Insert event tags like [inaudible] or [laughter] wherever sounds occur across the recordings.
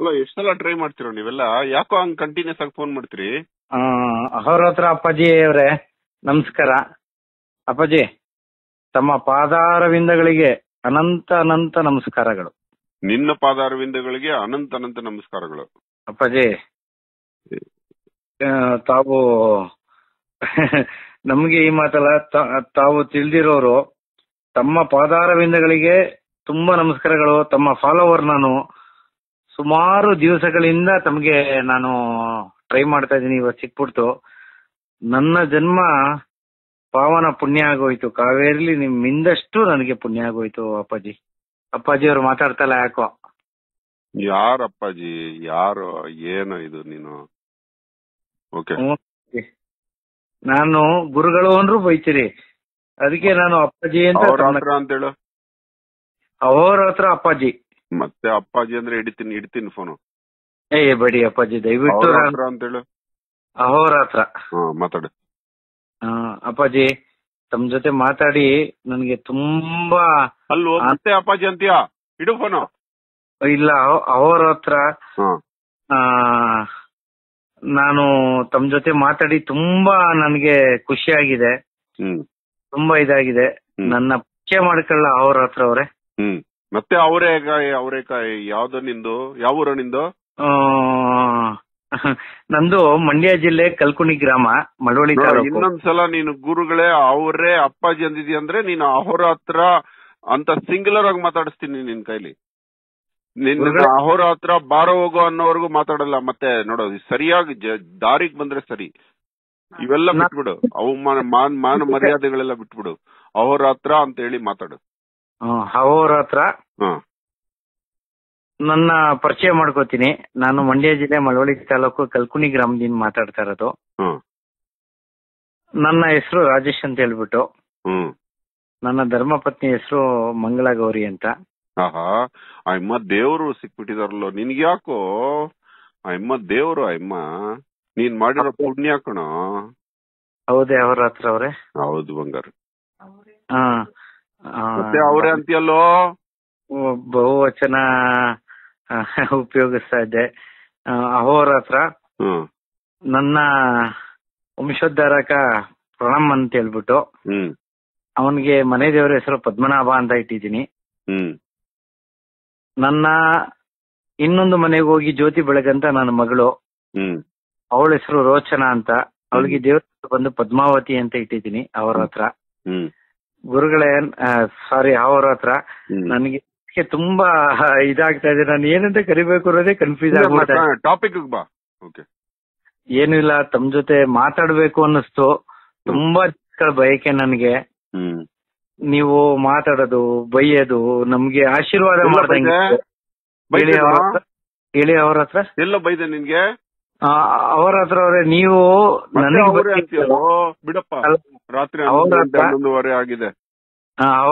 ಅಲ್ಲ ಎಷ್ಟೆಲ್ಲ ಟ್ರೈ ಮಾಡ್ತಿರೋ ನೀವೆಲ್ಲ ಯಾಕೋ ಹಂಗ್ ಕಂಟಿನ್ಯೂಸ್ ಆಗಿ ಫೋನ್ ಮಾಡ್ತೀರಿ ಅಹೋರಾತ್ರ ಅಪ್ಪಾಜಿ ಅವರೇ ನಮಸ್ಕಾರ ಅಪ್ಪಾಜಿ ತಮ್ಮ ಪಾದಾರವಿಂದಗಳಿಗೆ ಅನಂತ ಅನಂತ ನಮಸ್ಕಾರಗಳು ನಿನ್ನ ಪಾದಾರವಿಂದಗಳಿಗೆ ಅನಂತ ಅನಂತ ನಮಸ್ಕಾರಗಳು ಅಪ್ಪಾಜಿ ತಾವು ನಮ್ಗೆ ಈ ಮಾತಲ್ಲ ತಾವು ತಿಳಿದಿರೋರು ತಮ್ಮ ಪಾದಾರವಿಂದಗಳಿಗೆ ತುಂಬಾ ನಮಸ್ಕಾರಗಳು ತಮ್ಮ ಫಾಲೋವರ್ ನಾನು ಸುಮಾರು ದಿವಸಗಳಿಂದ ತಮಗೆ ನಾನು ಟ್ರೈ ಮಾಡ್ತಾ ಇದ್ದೀನಿ ಇವತ್ತು ಸಿಕ್ಬಿಡ್ತು ನನ್ನ ಜನ್ಮ ಪಾವನ ಪುಣ್ಯ ಆಗೋಯ್ತು ಕಾವೇರಿಲಿ ನಿಮ್ಮಿಂದಷ್ಟು ನನಗೆ ಪುಣ್ಯ ಆಗೋಯ್ತು ಅಪ್ಪಾಜಿ ಅಪ್ಪಾಜಿ ಅವ್ರು ಮಾತಾಡ್ತಲ್ಲ ಯಾಕೋ ಯಾರ ಅಪ್ಪಾಜಿ ಯಾರು ಏನು ಇದು ನೀನು ಓಕೆ ನಾನು ಗುರುಗಳು ಅಂದ್ರು ಬೈತೀರಿ ಅದಕ್ಕೆ ನಾನು ಅಪ್ಪಾಜಿ ಅಂತ ಅವ್ರ ಹತ್ರ ಅಪ್ಪಾಜಿ ಮತ್ತೆ ಅಪ್ಪಾಜಿ ಅಂದ್ರೆ ಹಿಡಿತೀನಿ ಇಡ್ತೀನಿ ಫೋನು ಏ ಬಡಿ ಅಪ್ಪಾಜಿ ದಯವಿಟ್ಟು ಅಂತ ಹೇಳು ಅಹೋರಾತ್ರ ಮಾತಾಡು ಅಪ್ಪಾಜಿ ತಮ್ ಜೊತೆ ಮಾತಾಡಿ ನನಗೆ ತುಂಬಾ ಅಲ್ಲೋ ಮತ್ತೆ ಅಪ್ಪಾಜಿ ಅಂತೀಯ ಇಡು ಫೋನು ಇಲ್ಲ ಅಹೋರಾತ್ರ ನಾನು ತಮ್ ಜೊತೆ ಮಾತಾಡಿ ತುಂಬಾ ನನಗೆ ಖುಷಿ ಆಗಿದೆ ತುಂಬಾ ಇದಾಗಿದೆ ನನ್ನ ಪರಿಚಯ ಮಾಡ್ಕೊಳ್ಳ ಅವ್ರ ಹತ್ರ ಹ್ಮ್ ಮತ್ತೆ ಅವರೇಕಾಯಿ ಅವರೇಕಾಯಿ ಯಾವ್ದು ನಿಂದು ಯಾವ ಊರ ನಿಂದು ನಂದು ಮಂಡ್ಯ ಜಿಲ್ಲೆ ಕಲ್ಕುಣಿ ಗ್ರಾಮ ಮಳವಳ್ಳಿ ಇನ್ನೊಂದ್ಸಲ ನೀನು ಗುರುಗಳೇ ಅವರೇ ಅಪ್ಪಾಜಿ ಅಂದಿದ್ಯ ಅಂದ್ರೆ ನೀನು ಅಹೋರಾತ್ರ ಅಂತ ಸಿಂಗ್ಯುಲರ್ ಆಗಿ ಮಾತಾಡಿಸ್ತೀನಿ ನಿನ್ ಕೈಲಿ ನಿನ್ನ ಅಹೋರಾತ್ರ ಬಾರ ಬಾರೋ ಹೋಗೋ ಅನ್ನೋವರೆಗೂ ಮಾತಾಡಲ್ಲ ಮತ್ತೆ ನೋಡೋದು ಸರಿಯಾಗಿ ದಾರಿಗೆ ಬಂದ್ರೆ ಸರಿ ಇವೆಲ್ಲ ಬಿಟ್ಬಿಡು ಅವಮಾನ ಮಾನ ಮರ್ಯಾದೆಗಳೆಲ್ಲ ಬಿಟ್ಬಿಡು ಅಹೋರಾತ್ರ ಅಂತ ಹೇಳಿ ಮಾತಾಡು ಅವರ ಹತ್ರ ನನ್ನ ಪರಿಚಯ ಮಾಡ್ಕೋತೀನಿ ನಾನು ಮಂಡ್ಯ ಜಿಲ್ಲೆ ಮಳವಳ್ಳಿ ತಾಲೂಕು ಕಲ್ಕುಣಿ ಗ್ರಾಮದಿಂದ ಮಾತಾಡ್ತಾ ಇರೋದು ನನ್ನ ಹೆಸರು ರಾಜೇಶ್ ಅಂತ ಹೇಳ್ಬಿಟ್ಟು ಹ್ಮ್ ನನ್ನ ಧರ್ಮಪತ್ನಿ ಹೆಸರು ಮಂಗಳ ಗೌರಿ ಅಂತ ಆಹಾ ಅಮ್ಮ ದೇವರು ಸಿಕ್ಬಿಟ್ಟಿದಾರಲ್ಲ ನಿನ್ಗೆ ಯಾಕೋ ಅಮ್ಮ ದೇವರು ಅಮ್ಮ ನೀನ್ ಮಾಡಿರೋ ಪುಣ್ಯ ಹೌದೇ ಅವ್ರ ಹತ್ರ ಅವ್ರೆ ಹೌದು ಬಂಗಾರ ಹಾ ಮತ್ತೆ ಅವ್ರೆ ಬಹುವಚನ ಉಪಯೋಗಿಸ್ತಾ ಇದ್ದೆ ಅಹೋರ ಹತ್ರ ನನ್ನ ವಂಶೋದ್ಧಾರಕ ಪ್ರಣಮ್ ಅಂತ ಹೇಳ್ಬಿಟ್ಟು ಅವನಿಗೆ ಮನೆ ದೇವರ ಹೆಸರು ಪದ್ಮನಾಭ ಅಂತ ಇಟ್ಟಿದ್ದೀನಿ ನನ್ನ ಇನ್ನೊಂದು ಮನೆಗೆ ಹೋಗಿ ಜ್ಯೋತಿ ಬೆಳಗಂತ ನನ್ನ ಮಗಳು ಅವಳ ಹೆಸರು ರೋಚನಾ ಅಂತ ಅವಳಿಗೆ ದೇವರ ಬಂದು ಪದ್ಮಾವತಿ ಅಂತ ಇಟ್ಟಿದ್ದೀನಿ ಅವರ ಹತ್ರ ಗುರುಗಳೇ ಸಾರಿ ಅವ್ರ ಹತ್ರ ನನಗೆ ತುಂಬಾ ಇದಾಗ್ತಾ ಇದೆ ನಾನು ಏನಂತ ಕರಿಬೇಕು ಅನ್ನೋದೇ ಕನ್ಫ್ಯೂಸ್ ಟಾಪಿಕ್ ಬಾ ಓಕೆ ಏನಿಲ್ಲ ತಮ್ ಜೊತೆ ಮಾತಾಡ್ಬೇಕು ಅನ್ನಿಸ್ತು ತುಂಬಾ ಬಯಕೆ ನನಗೆ ನೀವು ಮಾತಾಡೋದು ಬೈಯೋದು ನಮ್ಗೆ ಆಶೀರ್ವಾದ ಮಾಡ್ದಂಗೆ ಹೇಳಿ ಅವ್ರ ಹತ್ರ ಎಲ್ಲ ಬೈದೆ ನಿನ್ಗೆ ಅವ್ರ ಹತ್ರ ಅವರೇ ನೀವು ಬಿಡಪ್ಪ ರಾತ್ರಿ ಹನ್ನೊಂದುವರೆ ಆಗಿದೆ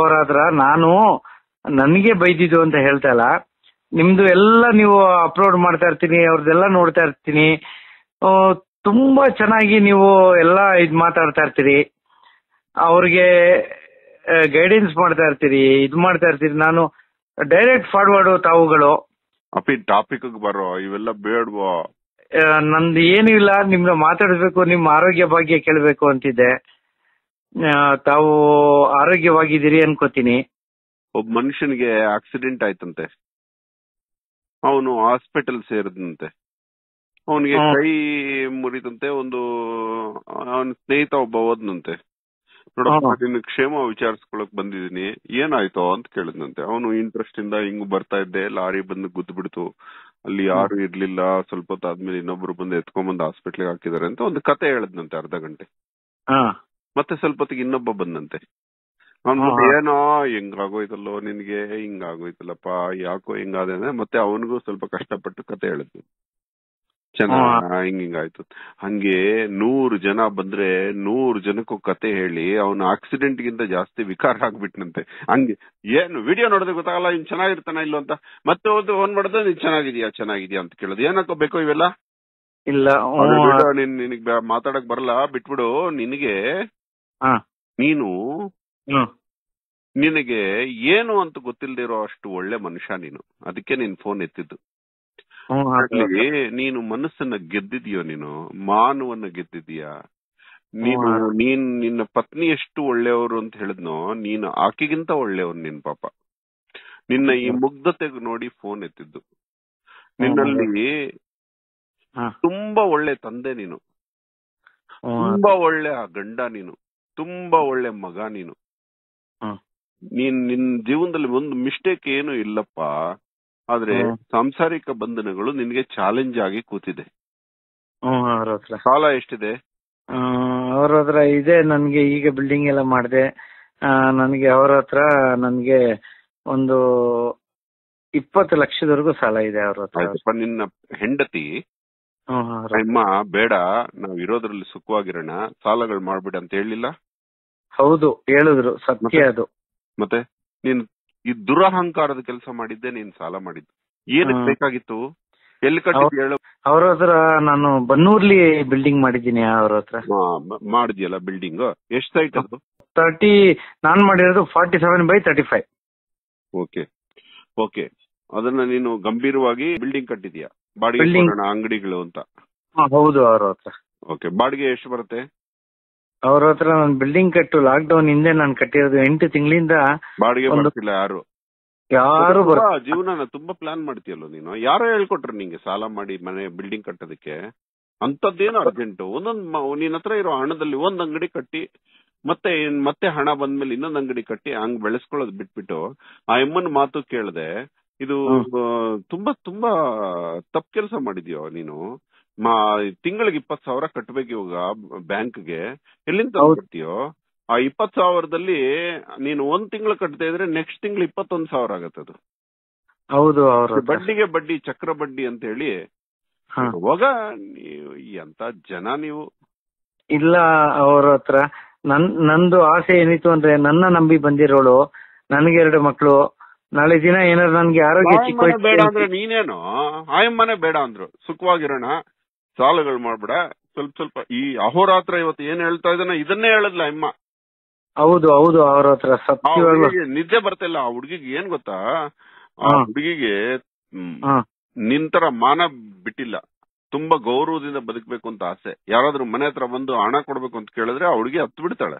ಹತ್ರ ನಾನು ನನಗೆ ಬೈದಿದ್ದು ಅಂತ ಹೇಳ್ತಾ ಇಲ್ಲ ನಿಮ್ದು ಎಲ್ಲ ನೀವು ಅಪ್ಲೋಡ್ ಮಾಡ್ತಾ ಇರ್ತೀನಿ ಅವ್ರದ್ದೆಲ್ಲ ನೋಡ್ತಾ ಇರ್ತೀನಿ ತುಂಬಾ ಚೆನ್ನಾಗಿ ನೀವು ಎಲ್ಲ ಇದ್ ಮಾತಾಡ್ತಾ ಇರ್ತೀರಿ ಅವ್ರಿಗೆ ಗೈಡೆನ್ಸ್ ಮಾಡ್ತಾ ಇರ್ತೀರಿ ಇದ್ ಮಾಡ್ತಾ ಇರ್ತೀರಿ ನಾನು ಡೈರೆಕ್ಟ್ ಫಾರ್ವರ್ಡ್ ತಾವುಗಳು ಟಾಪಿಕ್ ಬರೋ ಇವೆಲ್ಲ ಬೇಡವೋ ನಂದು ಏನೂ ಇಲ್ಲ ನಿಮ್ನ ಮಾತಾಡಬೇಕು ನಿಮ್ಮ ಆರೋಗ್ಯ ಭಾಗ್ಯ ಕೇಳಬೇಕು ಅಂತಿದ್ದೆ ತಾವು ಆರೋಗ್ಯವಾಗಿದ್ದೀರಿ ಅನ್ಕೋತೀನಿ ಒಬ್ಬ ಮನುಷ್ಯನಿಗೆ ಆಕ್ಸಿಡೆಂಟ್ ಆಯ್ತಂತೆ ಅವನು ಹಾಸ್ಪಿಟಲ್ ಸೇರಿದಂತೆ ಅವನಿಗೆ ಕೈ ಮುರಿದಂತೆ ಒಂದು ಅವನ ಸ್ನೇಹಿತ ಒಬ್ಬ ಹೋದ್ನಂತೆ ನೋಡಪ್ಪ ಕ್ಷೇಮ ವಿಚಾರಿಸ್ಕೊಳಕ್ ಬಂದಿದೀನಿ ಏನಾಯ್ತೋ ಅಂತ ಕೇಳಿದ್ನಂತೆ ಅವನು ಇಂಟ್ರೆಸ್ಟ್ ಇಂದ ಹಿಂಗ್ ಬರ್ತಾ ಇದ್ದೆ ಲಾರಿ ಬಂದು ಗುದ್ದು ಬಿಡ್ತು ಅಲ್ಲಿ ಯಾರು ಇರ್ಲಿಲ್ಲ ಸ್ವಲ್ಪ ಆದ್ಮೇಲೆ ಇನ್ನೊಬ್ರು ಬಂದು ಎತ್ಕೊಂಡ್ ಬಂದು ಹಾಸ್ಪಿಟ್ಲಿಗೆ ಹಾಕಿದಾರೆ ಅಂತ ಒಂದು ಕತೆ ಹೇಳದ್ನಂತೆ ಅರ್ಧ ಗಂಟೆ ಮತ್ತೆ ಸ್ವಲ್ಪ ಹೊತ್ತಿಗೆ ಇನ್ನೊಬ್ಬ ಬಂದಂತೆ ಏನೋ ಹೆಂಗಾಗೋಯ್ತಲ್ಲೋ ನಿನ್ಗೆ ಹಿಂಗಾಗೋಯ್ತಲ್ಲಪ್ಪ ಯಾಕೋ ಹಿಂಗಾದೆ ಮತ್ತೆ ಅವನಿಗೂ ಸ್ವಲ್ಪ ಕಷ್ಟಪಟ್ಟು ಕತೆ ಹೇಳಿದ್ವಿ ಹಿಂಗಾಯ್ತು ಹಿಂಗಿಂಗಾಯ್ತು ಹಂಗೆ ನೂರ್ ಜನ ಬಂದ್ರೆ ನೂರ್ ಜನಕ್ಕೂ ಕತೆ ಹೇಳಿ ಅವನು ಆಕ್ಸಿಡೆಂಟ್ ಗಿಂತ ಜಾಸ್ತಿ ವಿಕಾರ ಆಗ್ಬಿಟ್ನಂತೆ ಹಂಗೆ ಏನು ವಿಡಿಯೋ ನೋಡಿದ್ರೆ ಗೊತ್ತಾಗಲ್ಲ ಇನ್ ಚೆನ್ನಾಗಿರ್ತಾನ ಇಲ್ಲ ಅಂತ ಮತ್ತೆ ಒಂದು ಫೋನ್ ಮಾಡಿದ್ರೆ ನೀನ್ ಚೆನ್ನಾಗಿದ್ಯಾ ಚೆನ್ನಾಗಿದ್ಯಾ ಅಂತ ಕೇಳೋದು ಏನಕ್ಕೋ ಬೇಕೋ ಇವೆಲ್ಲ ಇಲ್ಲ ನಿನಗೆ ಮಾತಾಡಕ್ ಬರಲ್ಲ ಬಿಟ್ಬಿಡು ನಿನಗೆ ನೀನು ನಿನಗೆ ಏನು ಅಂತ ಗೊತ್ತಿಲ್ದಿರೋ ಅಷ್ಟು ಒಳ್ಳೆ ಮನುಷ್ಯ ನೀನು ಅದಕ್ಕೆ ನೀನ್ ಫೋನ್ ಎತ್ತಿದ್ದು ಅಲ್ಲಿ ನೀನು ಮನಸ್ಸನ್ನ ಗೆದ್ದಿದ್ಯೋ ನೀನು ಮಾನವನ್ನ ಗೆದ್ದಿದ್ಯಾ ನೀನು ನೀನ್ ನಿನ್ನ ಪತ್ನಿ ಎಷ್ಟು ಒಳ್ಳೆಯವರು ಅಂತ ಹೇಳಿದ್ನೋ ನೀನು ಆಕೆಗಿಂತ ಒಳ್ಳೆಯವ್ರು ನಿನ್ ಪಾಪ ನಿನ್ನ ಈ ಮುಗ್ಧತೆಗೆ ನೋಡಿ ಫೋನ್ ಎತ್ತಿದ್ದು ನಿನ್ನಲ್ಲಿ ತುಂಬಾ ಒಳ್ಳೆ ತಂದೆ ನೀನು ತುಂಬಾ ಒಳ್ಳೆ ಗಂಡ ನೀನು ತುಂಬಾ ಒಳ್ಳೆ ಮಗ ನೀನು ನೀನ್ ನಿನ್ ಜೀವನದಲ್ಲಿ ಒಂದು ಮಿಸ್ಟೇಕ್ ಏನು ಇಲ್ಲಪ್ಪ ಆದ್ರೆ ಸಾಂಸಾರಿಕ ಬಂಧನಗಳು ನಿನ್ಗೆ ಚಾಲೆಂಜ್ ಆಗಿ ಕೂತಿದೆ ಸಾಲ ಎಷ್ಟಿದೆ ಅವ್ರ ಹತ್ರ ಇದೆ ನನ್ಗೆ ಈಗ ಬಿಲ್ಡಿಂಗ್ ಎಲ್ಲ ಮಾಡಿದೆ ನನಗೆ ಅವ್ರ ಹತ್ರ ನನ್ಗೆ ಒಂದು ಇಪ್ಪತ್ತು ಲಕ್ಷದವರೆಗೂ ಸಾಲ ಇದೆ ಅವ್ರ ಹತ್ರ ನಿನ್ನ ಹೆಂಡತಿ ಅಮ್ಮ ಬೇಡ ನಾವ್ ಇರೋದ್ರಲ್ಲಿ ಸುಖವಾಗಿರೋಣ ಸಾಲಗಳು ಮಾಡ್ಬಿಡ ಅಂತ ಹೇಳಿಲ್ಲ ಹೌದು ಹೇಳಿದ್ರು ಸತ್ಯ ಅದು ಮತ್ತೆ ನೀನು ಈ ದುರಹಂಕಾರದ ಕೆಲಸ ಮಾಡಿದ್ದೆ ನೀನ್ ಸಾಲ ಮಾಡಿದ್ದು ಏನ್ ಬೇಕಾಗಿತ್ತು ಎಲ್ಲಿ ಕಟ್ಟಿದ್ ಹೇಳು ಹತ್ರ ನಾನು ಬನ್ನೂರ್ಲಿ ಬಿಲ್ಡಿಂಗ್ ಮಾಡಿದ್ದೀನಿ ಅವ್ರ ಹತ್ರ ಮಾಡಿದ್ಯಲ್ಲ ಬಿಲ್ಡಿಂಗ್ ಎಷ್ಟ್ ಸೈಟ್ ಅದು ತರ್ಟಿ ನಾನ್ ಮಾಡಿರೋದು forty seven by thirty five okay okay ಅದನ್ನ ನೀನು ಗಂಭೀರವಾಗಿ ಬಿಲ್ಡಿಂಗ್ ಕಟ್ಟಿದ್ಯಾ ಬಾಡಿಗೆ ಅಂಗಡಿಗಳು ಅಂತ ಹೌದು ಅವ್ರ ಹತ್ರ ಓಕೆ ಬಾಡಿಗೆ ಎಷ್ಟು ಬರುತ್ತೆ ಅವ್ರ ಹತ್ರ ನಾನು ಬಿಲ್ಡಿಂಗ್ ಕಟ್ಟು ಲಾಕ್ ಡೌನ್ ಹಿಂದೆ ನಾನು ಕಟ್ಟಿರೋದು ಎಂಟು ತಿಂಗಳಿಂದ ಬಾಡಿಗೆ ಬರುತ್ತಿಲ್ಲ ಬರ್ತಿಲ್ಲ ಯಾರು ಯಾರು ಜೀವನ ತುಂಬಾ ಜೀವನನ ತುಂಬಾ ಪ್ಲಾನ್ ಮಾಡ್ತೀಯಲ್ಲ ನೀನು ಯಾರೋ ಹೇಳ್ಕೊಟ್ರು ನಿಂಗೆ ಸಾಲ ಮಾಡಿ ಮನೆ ಬಿಲ್ಡಿಂಗ್ ಕಟ್ಟೋದಕ್ಕೆ ಅಂತದ್ದೇನು ಅರ್ಜೆಂಟ್ ಒಂದೊಂದ್ ನಿನ್ನ ಹತ್ರ ಇರೋ ಹಣದಲ್ಲಿ ಒಂದ್ ಅಂಗಡಿ ಕಟ್ಟಿ ಮತ್ತೆ ಮತ್ತೆ ಹಣ ಬಂದ್ಮೇಲೆ ಇನ್ನೊಂದ್ ಅಂಗಡಿ ಕಟ್ಟಿ ಹಂಗ್ ಬೆಳೆಸ್ಕೊಳ್ಳೋದ್ ಬಿಟ್ಬಿಟ್ಟು ಆ ಎಮ್ಮನ್ ಮಾತು ಕೇಳದೆ ಇದು ತುಂಬಾ ತುಂಬಾ ತಪ್ಪು ಕೆಲಸ ಮಾಡಿದ್ಯೋ ನೀನು ತಿಂಗಳಿಗೆ ಇಪ್ಪತ್ತು ಸಾವಿರ ಕಟ್ಟಬೇಕು ಇವಾಗ ಬ್ಯಾಂಕ್ಗೆ ಎಲ್ಲಿಂದ ಕೊಡ್ತೀಯೋ ಆ ಇಪ್ಪತ್ತು ಸಾವಿರದಲ್ಲಿ ನೀನು ಒಂದ್ ತಿಂಗಳು ಕಟ್ಟದೇ ಇದ್ರೆ ನೆಕ್ಸ್ಟ್ ತಿಂಗಳು ಇಪ್ಪತ್ತೊಂದು ಸಾವಿರ ಆಗತ್ತೆ ಅದು ಹೌದು ಬಡ್ಡಿಗೆ ಬಡ್ಡಿ ಚಕ್ರ ಬಡ್ಡಿ ಅಂತ ಹೇಳಿ ಅವಾಗ ಎಂತ ಜನ ನೀವು ಇಲ್ಲ ಅವ್ರ ಹತ್ರ ನಂದು ಆಸೆ ಏನಿತ್ತು ಅಂದ್ರೆ ನನ್ನ ನಂಬಿ ಬಂದಿರೋಳು ನನಗೆ ಎರಡು ಮಕ್ಕಳು ನಾಳೆ ದಿನ ಏನಾದ್ರು ನನ್ಗೆ ಆರೋಗ್ಯ ಬೇಡ ಅಂದ್ರೆ ನೀನೇನು ಆಯಮ್ಮನೆ ಬೇಡ ಅಂದ್ರು ಸುಖವಾಗಿರೋಣ ಸಾಲಗಳು ಮಾಡ್ಬೇಡ ಸ್ವಲ್ಪ ಸ್ವಲ್ಪ ಈ ಅಹೋರಾತ್ರ ಇವತ್ತು ಏನ್ ಹೇಳ್ತಾ ಇದನ್ನ ಇದನ್ನೇ ಹೇಳದ್ಲ ಅಮ್ಮ ಹೌದು ಹೌದು ಅವ್ರ ನಿದ್ದೆ ಆ ಹುಡುಗಿಗೆ ಏನ್ ಗೊತ್ತಾ ಆ ಹುಡುಗಿಗೆ ನಿಂತರ ಮಾನ ಬಿಟ್ಟಿಲ್ಲ ತುಂಬಾ ಗೌರವದಿಂದ ಬದುಕಬೇಕು ಅಂತ ಆಸೆ ಯಾರಾದ್ರೂ ಮನೆ ಹತ್ರ ಬಂದು ಹಣ ಕೊಡ್ಬೇಕು ಅಂತ ಕೇಳಿದ್ರೆ ಆ ಹುಡುಗಿ ಹತ್ತು ಬಿಡ್ತಾಳೆ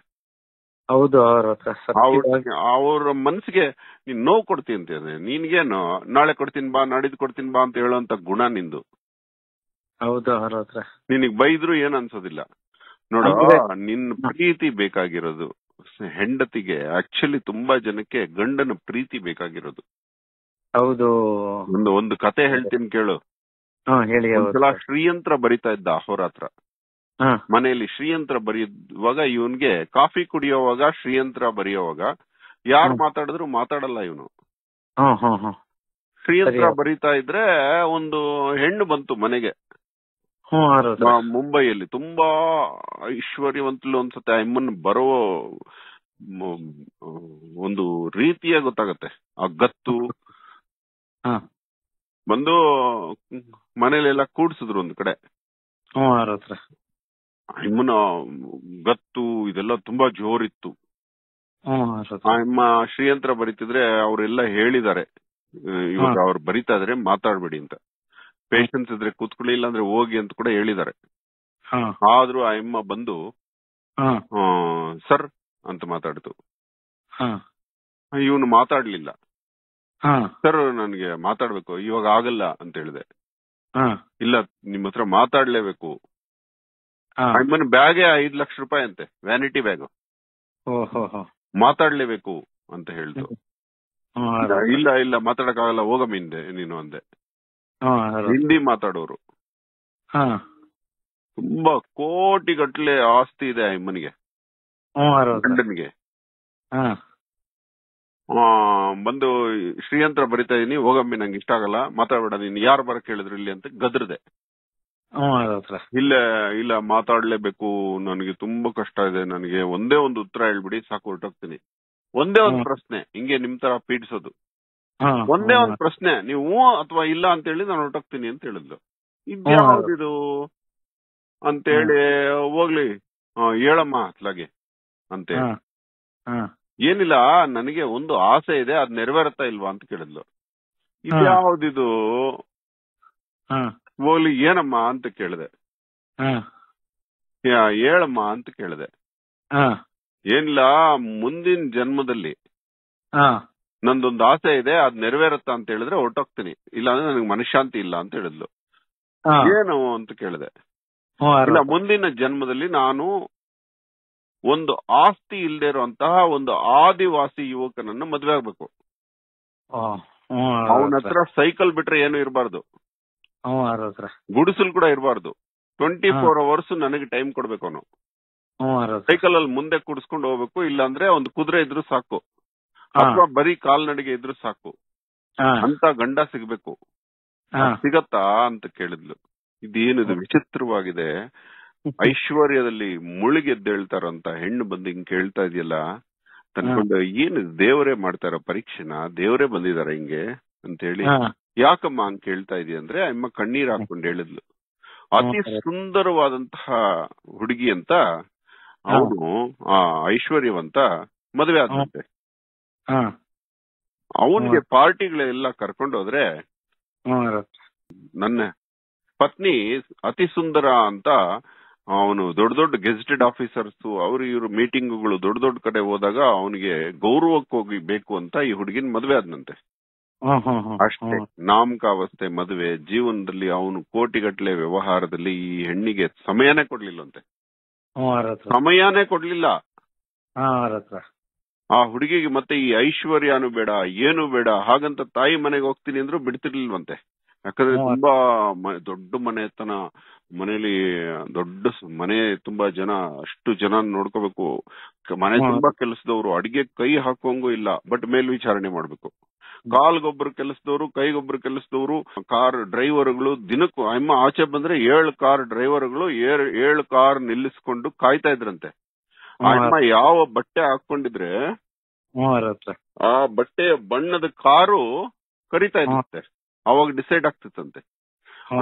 ಹೌದು ಅವ್ರ ಮನ್ಸಿಗೆ ನೀನ್ ನೋವು ಕೊಡ್ತೀನಿ ಅಂತ ನೀನ್ಗೇನು ನಾಳೆ ಕೊಡ್ತೀನಿ ಬಾ ನಾಡಿದ್ ಕೊಡ್ತೀನಿ ಬಾ ಅಂತ ಹೇಳುವಂತ ಗುಣ ನಿಂದು ಹೌದು ಅವ್ರ ಹತ್ರ ನಿನಗ್ ಬೈದ್ರು ಏನ್ ಅನ್ಸೋದಿಲ್ಲ ನೋಡ ನಿನ್ ಪ್ರೀತಿ ಬೇಕಾಗಿರೋದು ಹೆಂಡತಿಗೆ ಆಕ್ಚುಲಿ ತುಂಬಾ ಜನಕ್ಕೆ ಗಂಡನ ಪ್ರೀತಿ ಬೇಕಾಗಿರೋದು ಹೌದು ಒಂದು ಒಂದು ಕತೆ ಹೇಳ್ತೀನಿ ಕೇಳು ಹೇಳಿ ಶ್ರೀಯಂತ್ರ ಬರಿತಾ ಇದ್ದ ಅಹೋರಾತ್ರ ಮನೆಯಲ್ಲಿ ಶ್ರೀಯಂತ್ರ ಬರೆಯುವಾಗ ಇವನ್ಗೆ ಕಾಫಿ ಕುಡಿಯೋವಾಗ ಶ್ರೀಯಂತ್ರ ಬರೆಯೋವಾಗ ಯಾರು ಮಾತಾಡಿದ್ರು ಮಾತಾಡಲ್ಲ ಇವನು ಶ್ರೀಯಂತ್ರ ಬರಿತಾ ಇದ್ರೆ ಒಂದು ಹೆಣ್ಣು ಬಂತು ಮನೆಗೆ ಮುಂಬೈಯಲ್ಲಿ ತುಂಬಾ ಐಶ್ವರ್ಯವಂತಲು ಅನ್ಸುತ್ತೆ ಬರೋ ಒಂದು ರೀತಿಯ ಗೊತ್ತಾಗತ್ತೆ ಆ ಗತ್ತು ಬಂದು ಮನೇಲೆಲ್ಲ ಕೂಡ್ಸಿದ್ರು ಒಂದ್ ಕಡೆ ಹ್ಮ್ ಗತ್ತು ಇದೆಲ್ಲ ತುಂಬಾ ಜೋರಿತ್ತು ಅಮ್ಮ ಶ್ರೀಯಂತ್ರ ಬರೀತಿದ್ರೆ ಅವರೆಲ್ಲ ಹೇಳಿದ್ದಾರೆ ಇವಾಗ ಅವ್ರು ಬರಿತಾ ಇದ್ರೆ ಮಾತಾಡ್ಬೇಡಿ ಅಂತ ಪೇಷನ್ಸ್ ಇದ್ರೆ ಕೂತ್ಕೊಳ್ಳಿ ಇಲ್ಲ ಅಂದ್ರೆ ಹೋಗಿ ಅಂತ ಕೂಡ ಹೇಳಿದ್ದಾರೆ ಆದ್ರೂ ಆ ಎಮ್ಮ ಬಂದು ಸರ್ ಅಂತ ಮಾತಾಡ್ತು ಇವನು ಮಾತಾಡ್ಲಿಲ್ಲ ಸರ್ ನನ್ಗೆ ಮಾತಾಡ್ಬೇಕು ಇವಾಗ ಆಗಲ್ಲ ಅಂತ ಹೇಳಿದೆ ಇಲ್ಲ ನಿಮ್ಮ ಹತ್ರ ಮಾತಾಡ್ಲೇಬೇಕು ಅಮ್ಮನ ಬ್ಯಾಗೆ ಐದು ಲಕ್ಷ ರೂಪಾಯಿ ಅಂತೆ ವ್ಯಾನಿಟಿ ಬ್ಯಾಗ್ ಮಾತಾಡ್ಲೇಬೇಕು ಅಂತ ಹೇಳ್ತು ಇಲ್ಲ ಇಲ್ಲ ಮಾತಾಡಕ್ಕಾಗಲ್ಲ ಹೋಗಮ್ಮ ಹಿಂದೆ ನೀನು ಅಂದೆ ಹಿಂದಿ ಮಾತಾಡೋರು ತುಂಬಾ ಕೋಟಿ ಗಟ್ಟಲೆ ಆಸ್ತಿ ಇದೆ ಅಮ್ಮನಿಗೆ ಗಂಡನಿಗೆ ಬಂದು ಶ್ರೀಯಂತ್ರ ಬರಿತಾ ಇದೀನಿ ಹೋಗಮ್ಮಿ ನಂಗೆ ಇಷ್ಟ ಆಗಲ್ಲ ಮಾತಾಡಬೇಡ ನೀನ್ ಯಾರು ಬರ ಕೇಳಿದ್ರು ಇಲ್ಲಿ ಅಂತ ಗದ್ರದೆ ಇಲ್ಲ ಇಲ್ಲ ಮಾತಾಡ್ಲೇಬೇಕು ನನಗೆ ತುಂಬಾ ಕಷ್ಟ ಇದೆ ನನಗೆ ಒಂದೇ ಒಂದು ಉತ್ತರ ಹೇಳ್ಬಿಡಿ ಸಾಕು ಹೊರಟೋಗ್ತೀನಿ ಒಂದೇ ಒಂದು ಪ್ರಶ್ನೆ ಹಿಂಗೆ ನಿಮ್ ತರ ಪೀಡಿಸೋದು ಒಂದೇ ಒಂದು ಪ್ರಶ್ನೆ ನೀವು ಅಥವಾ ಇಲ್ಲ ಅಂತ ಹೇಳಿ ನಾನು ಹೊರಟೋಗ್ತೀನಿ ಅಂತ ಹೇಳಿದ್ಲು ಇದ್ಯಾವ್ದಿದು ಅಂತ ಹೇಳಿ ಹೋಗ್ಲಿ ಹೇಳಮ್ಮ ಅತ್ಲಾಗೆ ಅಂತ ಏನಿಲ್ಲ ನನಗೆ ಒಂದು ಆಸೆ ಇದೆ ಅದ್ ನೆರವೇರುತ್ತಾ ಇಲ್ವಾ ಅಂತ ಕೇಳಿದ್ಲು ಇದ್ಯಾವ್ದಿದು ಹೋಗ್ಲಿ ಏನಮ್ಮ ಅಂತ ಕೇಳಿದೆ ಹೇಳಮ್ಮ ಅಂತ ಕೇಳಿದೆ ಏನಿಲ್ಲ ಮುಂದಿನ ಜನ್ಮದಲ್ಲಿ ನಂದೊಂದು ಆಸೆ ಇದೆ ಅದ್ ನೆರವೇರುತ್ತ ಅಂತ ಹೇಳಿದ್ರೆ ಹೊರಟೋಗ್ತೀನಿ ಇಲ್ಲಾಂದ್ರೆ ನನಗೆ ಮನಶಾಂತಿ ಇಲ್ಲ ಅಂತ ಹೇಳಿದ್ಲು ಏನು ಅಂತ ಕೇಳಿದೆ ಇಲ್ಲ ಮುಂದಿನ ಜನ್ಮದಲ್ಲಿ ನಾನು ಒಂದು ಆಸ್ತಿ ಇಲ್ಲದೆ ಇರುವಂತಹ ಒಂದು ಆದಿವಾಸಿ ಯುವಕನನ್ನು ಮದ್ವೆ ಆಗ್ಬೇಕು ಅವನ ಹತ್ರ ಸೈಕಲ್ ಬಿಟ್ರೆ ಏನು ಇರಬಾರ್ದು ಗುಡಿಸಲ್ ಕೂಡ ಇರಬಾರ್ದು ಟ್ವೆಂಟಿ ಫೋರ್ ಅವರ್ಸ್ ನನಗೆ ಟೈಮ್ ಕೊಡ್ಬೇಕು ಅವನು ಸೈಕಲ್ ಅಲ್ಲಿ ಮುಂದೆ ಕುಡಿಸ್ಕೊಂಡು ಹೋಗ್ಬೇಕು ಇಲ್ಲಾಂದ್ರೆ ಒಂದು ಕುದುರೆ ಇದ್ರು ಸಾಕು ಅಥವಾ ಬರೀ ಕಾಲ್ನಡಿಗೆ ಇದ್ರು ಸಾಕು ಅಂತ ಗಂಡ ಸಿಗ್ಬೇಕು ಸಿಗತ್ತಾ ಅಂತ ಕೇಳಿದ್ಲು ಇದೇನಿದು ವಿಚಿತ್ರವಾಗಿದೆ [laughs] ಐಶ್ವರ್ಯದಲ್ಲಿ ಮುಳುಗೆದ್ದೇಳ್ತಾರಂತ ಹೆಣ್ಣು ಬಂದು ಹಿಂಗ್ ಕೇಳ್ತಾ ಇದೆಯಲ್ಲ ತನ್ಕೊಂಡು ಏನು ದೇವರೇ ಮಾಡ್ತಾರ ಪರೀಕ್ಷೆನ ದೇವರೇ ಬಂದಿದಾರ ಹಿಂಗೆ ಅಂತ ಹೇಳಿ ಯಾಕಮ್ಮ ಹಂಗ್ ಕೇಳ್ತಾ ಇದೀಯ ಅಂದ್ರೆ ಅಮ್ಮ ಕಣ್ಣೀರ್ ಹಾಕೊಂಡು ಹೇಳಿದ್ಲು ಅತಿ ಸುಂದರವಾದಂತಹ ಹುಡುಗಿ ಅಂತ ಅವನು ಆ ಐಶ್ವರ್ಯವಂತ ಮದುವೆ ಆದಂತೆ ಅವನಿಗೆ ಪಾರ್ಟಿಗಳೆಲ್ಲ ಕರ್ಕೊಂಡೋದ್ರೆ ನನ್ನ ಪತ್ನಿ ಅತಿ ಸುಂದರ ಅಂತ ಅವನು ದೊಡ್ಡ ದೊಡ್ಡ ಗೆಜೆಟೆಡ್ ಆಫೀಸರ್ಸ್ ಅವ್ರ ಇವ್ರ ಮೀಟಿಂಗ್ಗಳು ದೊಡ್ಡ ದೊಡ್ಡ ಕಡೆ ಹೋದಾಗ ಅವನಿಗೆ ಗೌರವಕ್ಕೆ ಹೋಗಿ ಬೇಕು ಅಂತ ಈ ಹುಡುಗಿನ ಮದುವೆ ಆದ್ನಂತೆ ಅಷ್ಟೇ ನಾಮಕಾವಸ್ಥೆ ಮದುವೆ ಜೀವನದಲ್ಲಿ ಅವನು ಕೋಟಿಗಟ್ಟಲೆ ವ್ಯವಹಾರದಲ್ಲಿ ಈ ಹೆಣ್ಣಿಗೆ ಸಮಯನೇ ಕೊಡ್ಲಿಲ್ಲಂತೆ ಸಮಯನೇ ಕೊಡ್ಲಿಲ್ಲ ಆ ಹುಡುಗಿಗೆ ಮತ್ತೆ ಈ ಐಶ್ವರ್ಯನು ಬೇಡ ಏನು ಬೇಡ ಹಾಗಂತ ತಾಯಿ ಮನೆಗೆ ಹೋಗ್ತೀನಿ ಅಂದ್ರು ಬಿಡ್ತಿರ್ಲಿಲ್ವಂತೆ ಯಾಕಂದ್ರೆ ತುಂಬಾ ದೊಡ್ಡ ಮನೆತನ ಮನೇಲಿ ದೊಡ್ಡ ಮನೆ ತುಂಬಾ ಜನ ಅಷ್ಟು ಜನ ನೋಡ್ಕೋಬೇಕು ಮನೆ ತುಂಬಾ ಕೆಲಸದವರು ಅಡಿಗೆ ಕೈ ಹಾಕೋಂಗೂ ಇಲ್ಲ ಬಟ್ ಮೇಲ್ವಿಚಾರಣೆ ಮಾಡ್ಬೇಕು ಕಾಲ್ಗೊಬ್ರು ಕೆಲಸದವರು ಕೈಗೊಬ್ರು ಕೆಲಸದವರು ಕಾರ್ ಡ್ರೈವರ್ಗಳು ದಿನಕ್ಕೂ ಅಮ್ಮ ಆಚೆ ಬಂದ್ರೆ ಏಳು ಕಾರ್ ಡ್ರೈವರ್ಗಳು ಏಳು ಕಾರ್ ನಿಲ್ಲಿಸ್ಕೊಂಡು ಕಾಯ್ತಾ ಇದ್ರಂತೆ ಯಾವ ಬಟ್ಟೆ ಹಾಕೊಂಡಿದ್ರೆ ಆ ಬಟ್ಟೆಯ ಬಣ್ಣದ ಕಾರು ಕರಿತಾ ಇರುತ್ತೆ ಅವಾಗ ಡಿಸೈಡ್ ಆಗ್ತಿತ್ತಂತೆ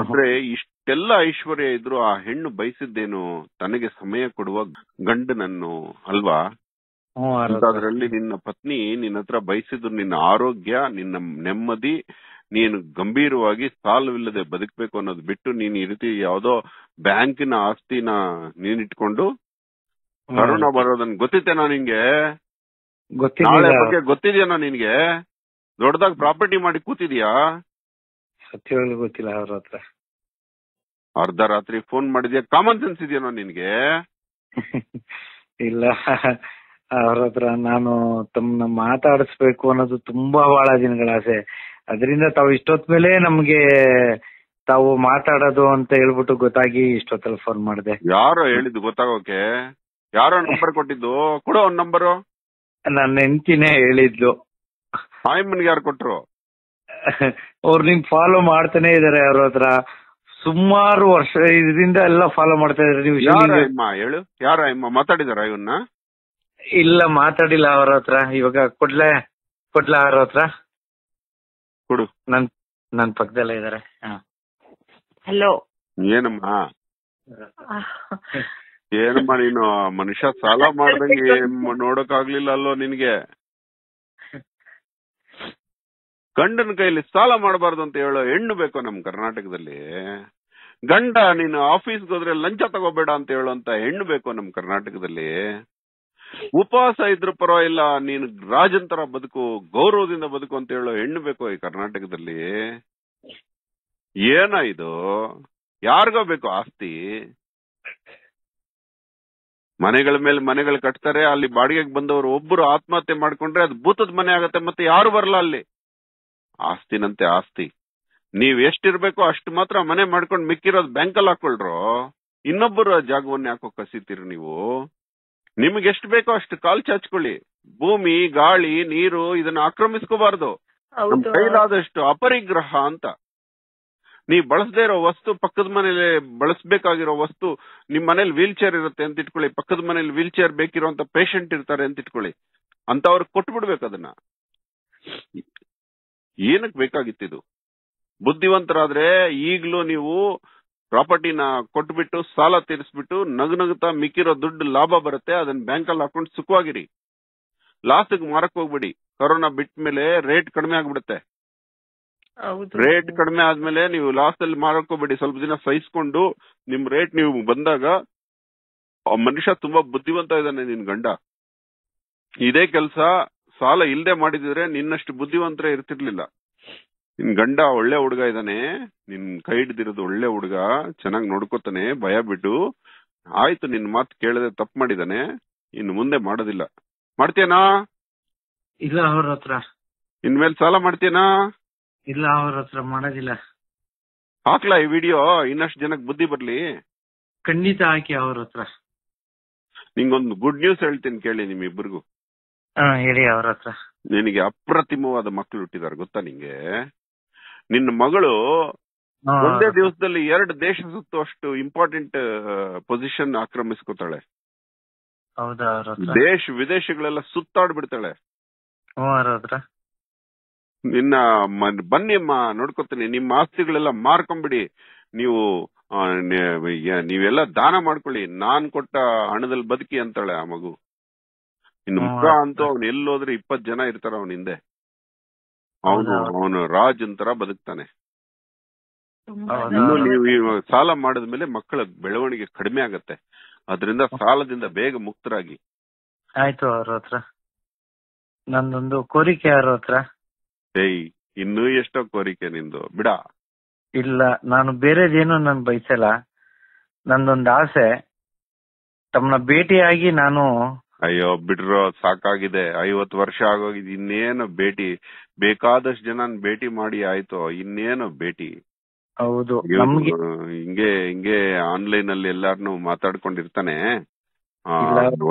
ಅಂದ್ರೆ ಇಷ್ಟೆಲ್ಲ ಐಶ್ವರ್ಯ ಇದ್ರು ಆ ಹೆಣ್ಣು ಬಯಸಿದ್ದೇನು ತನಗೆ ಸಮಯ ಕೊಡುವ ಗಂಡನನ್ನು ಅಲ್ವಾ ಅದರಲ್ಲಿ ನಿನ್ನ ಪತ್ನಿ ನಿನ್ನ ಹತ್ರ ಬಯಸಿದ್ರು ನಿನ್ನ ಆರೋಗ್ಯ ನಿನ್ನ ನೆಮ್ಮದಿ ನೀನು ಗಂಭೀರವಾಗಿ ಸಾಲವಿಲ್ಲದೆ ಬದುಕಬೇಕು ಅನ್ನೋದು ಬಿಟ್ಟು ನೀನು ಈ ರೀತಿ ಯಾವ್ದೋ ಬ್ಯಾಂಕಿನ ಆಸ್ತಿನ ನೀನಿಟ್ಕೊಂಡು ಕರೋನ ಬರೋದನ್ ಗೊತ್ತಿತ್ತೇನೋ ನಿನ್ಗೆ ನಾಳೆ ಬಗ್ಗೆ ಗೊತ್ತಿದ್ಯಾನೋ ನಿನ್ಗೆ ದೊಡ್ಡದಾಗಿ ಪ್ರಾಪರ್ಟಿ ಮಾಡಿ ಕೂತಿದ್ಯಾ ಸತ್ಯ ಗೊತ್ತಿಲ್ಲ ಅವ್ರ ಹತ್ರ ಅರ್ಧ ರಾತ್ರಿ ಫೋನ್ ಮಾಡಿದ್ಯಾ ಕಾಮನ್ ಸೆನ್ಸ್ ಇದೆಯೇನೋ ನಿನ್ಗೆ ಇಲ್ಲ ಅವ್ರ ಹತ್ರ ನಾನು ತಮ್ಮನ್ನ ಮಾತಾಡಿಸ್ಬೇಕು ಅನ್ನೋದು ತುಂಬಾ ಬಹಳ ದಿನಗಳ ಆಸೆ ಅದರಿಂದ ತಾವು ಇಷ್ಟೊತ್ ಮೇಲೆ ನಮ್ಗೆ ತಾವು ಮಾತಾಡೋದು ಅಂತ ಹೇಳ್ಬಿಟ್ಟು ಗೊತ್ತಾಗಿ ಇಷ್ಟೊತ್ತಲ್ಲಿ ಫೋನ್ ಮಾಡಿದೆ ಯಾರೋ ಹೇಳಿದ್ದು ಗೊತ್ತಾಗೋಕೆ ಯಾರೋ ನಂಬರ್ ಕೊಟ್ಟಿದ್ದು ಕೊಡು ಒಂದ್ ನಂಬರು ನನ್ನ ಹೆಂಡತಿನೇ ಹೇಳಿದ್ಲು ಆಯಮ್ಮನ್ಗೆ ಯಾರು ಕೊಟ್ರು ಅವ್ರು ನಿಮ್ ಫಾಲೋ ಮಾಡ್ತಾನೆ ಇದಾರೆ ಅವ್ರ ಹತ್ರ ಸುಮಾರು ವರ್ಷ ಇದರಿಂದ ಎಲ್ಲ ಫಾಲೋ ಮಾಡ್ತಾ ಇದಾರೆ ನೀವು ಯಾರು ಅಮ್ಮ ಹೇಳು ಯಾರ ಮಾತಾಡಿದಾರ ಇವನ್ನ ಇಲ್ಲ ಮಾತಾಡಿಲ್ಲ ಅವ್ರ ಹತ್ರ ಇವಾಗ ಕೊಡ್ಲೆ ಕೊಡ್ಲಾ ಅವ್ರ ಹತ್ರ ಕೊಡು ನನ್ ನನ್ ಪಕ್ಕದಲ್ಲೇ ಇದಾರೆ ಹಲೋ ಏನಮ್ಮ ಏನ್ ನೀನು ಮನುಷ್ಯ ಸಾಲ ಮಾಡ್ದಂಗೆ ನೋಡಕ್ ಆಗ್ಲಿಲ್ಲ ಅಲ್ಲೋ ನಿನ್ಗೆ ಗಂಡನ ಕೈಲಿ ಸಾಲ ಮಾಡಬಾರ್ದು ಅಂತ ಹೇಳೋ ಹೆಣ್ಣು ಬೇಕು ನಮ್ ಕರ್ನಾಟಕದಲ್ಲಿ ಗಂಡ ನೀನು ಆಫೀಸ್ಗೆ ಹೋದ್ರೆ ಲಂಚ ತಗೋಬೇಡ ಅಂತ ಹೇಳುವಂತ ಹೆಣ್ಣು ಬೇಕು ನಮ್ ಕರ್ನಾಟಕದಲ್ಲಿ ಉಪವಾಸ ಇದ್ರ ಪರವಾಗಿಲ್ಲ ನೀನು ರಾಜನ್ ಬದುಕು ಗೌರವದಿಂದ ಬದುಕು ಅಂತ ಹೇಳೋ ಹೆಣ್ಣು ಬೇಕು ಈ ಕರ್ನಾಟಕದಲ್ಲಿ ಏನ ಇದು ಯಾರಿಗೋ ಬೇಕು ಆಸ್ತಿ ಮನೆಗಳ ಮೇಲೆ ಮನೆಗಳು ಕಟ್ತಾರೆ ಅಲ್ಲಿ ಬಾಡಿಗೆಗೆ ಬಂದವರು ಒಬ್ಬರು ಆತ್ಮಹತ್ಯೆ ಮಾಡ್ಕೊಂಡ್ರೆ ಅದು ಭೂತದ ಮನೆ ಆಗತ್ತೆ ಮತ್ತೆ ಯಾರು ಬರಲ್ಲ ಅಲ್ಲಿ ಆಸ್ತಿನಂತೆ ಆಸ್ತಿ ನೀವ್ ಎಷ್ಟಿರ್ಬೇಕೋ ಅಷ್ಟು ಮಾತ್ರ ಮನೆ ಮಾಡ್ಕೊಂಡು ಮಿಕ್ಕಿರೋದು ಬ್ಯಾಂಕಲ್ಲಿ ಹಾಕೊಳ್ರು ಇನ್ನೊಬ್ಬರು ಜಾಗವನ್ನ ಯಾಕೋ ಕಸಿತೀರಿ ನೀವು ನಿಮ್ಗೆ ಎಷ್ಟು ಬೇಕೋ ಅಷ್ಟು ಕಾಲ್ ಚಾಚ್ಕೊಳ್ಳಿ ಭೂಮಿ ಗಾಳಿ ನೀರು ಇದನ್ನ ಆಕ್ರಮಿಸ್ಕೋಬಾರ್ದು ಕೈಲಾದಷ್ಟು ಅಪರಿಗ್ರಹ ಅಂತ ನೀವು ಬಳಸದೇ ಇರೋ ವಸ್ತು ಪಕ್ಕದ ಮನೇಲಿ ಬಳಸಬೇಕಾಗಿರೋ ವಸ್ತು ನಿಮ್ ಮನೇಲಿ ವೀಲ್ ಚೇರ್ ಇರುತ್ತೆ ಅಂತ ಇಟ್ಕೊಳ್ಳಿ ಪಕ್ಕದ ಮನೇಲಿ ವೀಲ್ ಚೇರ್ ಬೇಕಿರುವಂತ ಪೇಷಂಟ್ ಇರ್ತಾರೆ ಅಂತ ಇಟ್ಕೊಳ್ಳಿ ಅಂತ ಅವ್ರಿಗೆ ಕೊಟ್ಬಿಡ್ಬೇಕು ಅದನ್ನ ಏನಕ್ ಬೇಕಾಗಿತ್ತಿದು ಬುದ್ಧಿವಂತರಾದ್ರೆ ಈಗ್ಲೂ ನೀವು ಪ್ರಾಪರ್ಟಿನ ಕೊಟ್ಬಿಟ್ಟು ಸಾಲ ತೀರಿಸ್ಬಿಟ್ಟು ನಗುತ್ತಾ ಮಿಕ್ಕಿರೋ ದುಡ್ಡು ಲಾಭ ಬರುತ್ತೆ ಅದನ್ನ ಬ್ಯಾಂಕಲ್ಲಿ ಹಾಕೊಂಡು ಸುಖವಾಗಿರಿ ಲಾಸ್ಟ್ ಮಾರಕ್ ಹೋಗ್ಬಿಡಿ ಕೊರೋನಾ ಬಿಟ್ಟ ಮೇಲೆ ರೇಟ್ ಕಡಿಮೆ ಆಗ್ಬಿಡುತ್ತೆ ರೇಟ್ ಕಡಿಮೆ ಆದ್ಮೇಲೆ ನೀವು ಲಾಸ್ ಅಲ್ಲಿ ಮಾರಕೋಬೇಡಿ ಸ್ವಲ್ಪ ದಿನ ಸಹಿಸ್ಕೊಂಡು ನಿಮ್ ರೇಟ್ ನೀವು ಬಂದಾಗ ಮನುಷ್ಯ ತುಂಬಾ ಬುದ್ಧಿವಂತ ಇದ್ದಾನೆ ನಿನ್ ಗಂಡ ಇದೇ ಕೆಲಸ ಸಾಲ ಇಲ್ಲದೆ ಮಾಡಿದ್ರೆ ನಿನ್ನಷ್ಟು ಬುದ್ಧಿವಂತರ ಇರ್ತಿರ್ಲಿಲ್ಲ ನಿನ್ ಗಂಡ ಒಳ್ಳೆ ಹುಡುಗ ಇದ್ದಾನೆ ನಿನ್ ಕೈ ಹಿಡ್ದಿರೋದು ಒಳ್ಳೆ ಹುಡುಗ ಚೆನ್ನಾಗಿ ನೋಡ್ಕೊತಾನೆ ಭಯ ಬಿಟ್ಟು ಆಯ್ತು ನಿನ್ ಮಾತು ಕೇಳದೆ ತಪ್ಪು ಮಾಡಿದಾನೆ ಇನ್ನು ಮುಂದೆ ಮಾಡೋದಿಲ್ಲ ಮಾಡ್ತೇನಾ ಇಲ್ಲ ಅವ್ರ ಹತ್ರ ಇನ್ಮೇಲೆ ಸಾಲ ಮಾಡ್ತೇನಾ ಇಲ್ಲ ಅವ್ರ ಹತ್ರ ಮಾಡೋದಿಲ್ಲ ಹಾಕ್ಲ ಈ ವಿಡಿಯೋ ಇನ್ನಷ್ಟು ಜನಕ್ಕೆ ಬುದ್ಧಿ ಬರ್ಲಿ ಖಂಡಿತ ಹಾಕಿ ಅವ್ರ ಹತ್ರ ನಿಂಗೊಂದು ಗುಡ್ ನ್ಯೂಸ್ ಹೇಳ್ತೀನಿ ಕೇಳಿ ನಿಮ್ಮಿಬ್ಬರಿಗೂ ಹೇಳಿ ಅವ್ರ ಹತ್ರ ನಿನಗೆ ಅಪ್ರತಿಮವಾದ ಮಕ್ಕಳು ಹುಟ್ಟಿದಾರೆ ಗೊತ್ತಾ ನಿಂಗೆ ನಿನ್ನ ಮಗಳು ಒಂದೇ ದಿವಸದಲ್ಲಿ ಎರಡು ದೇಶ ಅಷ್ಟು ಇಂಪಾರ್ಟೆಂಟ್ ಪೊಸಿಷನ್ ಆಕ್ರಮಿಸ್ಕೋತಾಳೆ ದೇಶ ವಿದೇಶಗಳೆಲ್ಲ ಸುತ್ತಾಡ್ಬಿಡ್ತಾಳೆ ನಿನ್ನ ಬನ್ನಿ ನೋಡ್ಕೊತೀನಿ ನಿಮ್ಮ ಆಸ್ತಿಗಳೆಲ್ಲ ಮಾರ್ಕೊಂಬಿಡಿ ನೀವು ನೀವೆಲ್ಲ ದಾನ ಮಾಡ್ಕೊಳ್ಳಿ ನಾನ್ ಕೊಟ್ಟ ಹಣದಲ್ಲಿ ಬದುಕಿ ಅಂತಾಳೆ ಆ ಮಗು ಇನ್ನು ಮುಖ ಅಂತೂ ಅವ್ನು ಎಲ್ಲೋದ್ರೆ ಇಪ್ಪತ್ ಜನ ಇರ್ತಾರ ಅವನ ಹಿಂದೆ ಅವನು ಅವನು ರಾಜ್ ಅಂತರ ಬದುಕ್ತಾನೆ ಇನ್ನು ನೀವು ಸಾಲ ಮಾಡಿದ್ಮೇಲೆ ಮಕ್ಕಳ ಬೆಳವಣಿಗೆ ಕಡಿಮೆ ಆಗತ್ತೆ ಅದರಿಂದ ಸಾಲದಿಂದ ಬೇಗ ಮುಕ್ತರಾಗಿ ಆಯ್ತು ಅವ್ರ ಹತ್ರ ನಂದೊಂದು ಕೋರಿಕೆ ಅವ್ರ ಹತ್ರ ಏಯ್ ಇನ್ನೂ ಎಷ್ಟೋ ಕೋರಿಕೆ ನಿಂದು ಬಿಡ ಇಲ್ಲ ನಾನು ಬೇರೆದೇನು ನಾನು ಬಯಸಲ್ಲ ನಂದೊಂದು ಆಸೆ ತಮ್ಮನ್ನ ಭೇಟಿಯಾಗಿ ನಾನು ಅಯ್ಯೋ ಬಿಡ್ರೋ ಸಾಕಾಗಿದೆ ಐವತ್ ವರ್ಷ ಆಗೋಗಿದೆ ಇನ್ನೇನು ಭೇಟಿ ಬೇಕಾದಷ್ಟು ಜನ ಭೇಟಿ ಮಾಡಿ ಆಯ್ತು ಇನ್ನೇನು ಭೇಟಿ ಹೌದು ಹಿಂಗೆ ಹಿಂಗೆ ಆನ್ಲೈನ್ ಅಲ್ಲಿ ಎಲ್ಲಾರನು ಮಾತಾಡ್ಕೊಂಡಿರ್ತಾನೆ